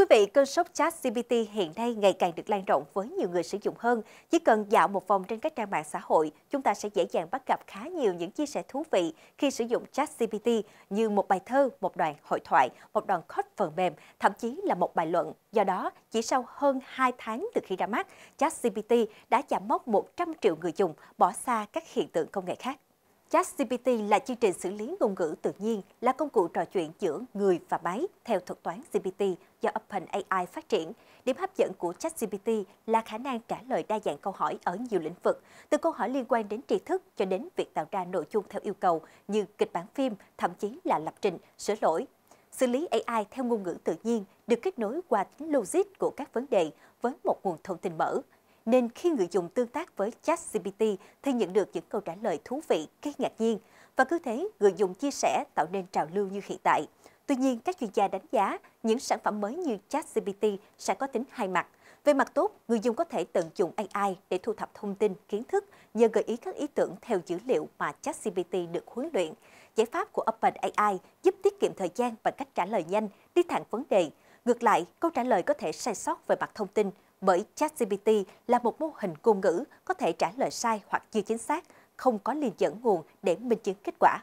quý vị, cơn sốt chat CPT hiện nay ngày càng được lan rộng với nhiều người sử dụng hơn. Chỉ cần dạo một vòng trên các trang mạng xã hội, chúng ta sẽ dễ dàng bắt gặp khá nhiều những chia sẻ thú vị khi sử dụng chat CPT như một bài thơ, một đoạn hội thoại, một đoạn code phần mềm, thậm chí là một bài luận. Do đó, chỉ sau hơn 2 tháng từ khi ra mắt, chat CPT đã chạm mốc 100 triệu người dùng, bỏ xa các hiện tượng công nghệ khác. ChatGPT là chương trình xử lý ngôn ngữ tự nhiên, là công cụ trò chuyện giữa người và máy theo thuật toán GPT do OpenAI phát triển. Điểm hấp dẫn của ChatGPT là khả năng trả lời đa dạng câu hỏi ở nhiều lĩnh vực, từ câu hỏi liên quan đến tri thức cho đến việc tạo ra nội dung theo yêu cầu như kịch bản phim, thậm chí là lập trình, sửa lỗi. Xử lý AI theo ngôn ngữ tự nhiên được kết nối qua tính logic của các vấn đề với một nguồn thông tin mở, nên khi người dùng tương tác với ChatGPT thì nhận được những câu trả lời thú vị, gây ngạc nhiên. Và cứ thế, người dùng chia sẻ tạo nên trào lưu như hiện tại. Tuy nhiên, các chuyên gia đánh giá những sản phẩm mới như ChatGPT sẽ có tính hai mặt. Về mặt tốt, người dùng có thể tận dụng AI để thu thập thông tin, kiến thức nhờ gợi ý các ý tưởng theo dữ liệu mà ChatGPT được huấn luyện. Giải pháp của OpenAI giúp tiết kiệm thời gian bằng cách trả lời nhanh, đi thẳng vấn đề, Ngược lại, câu trả lời có thể sai sót về mặt thông tin bởi ChatGPT là một mô hình ngôn ngữ có thể trả lời sai hoặc chưa chính xác, không có liên dẫn nguồn để minh chứng kết quả.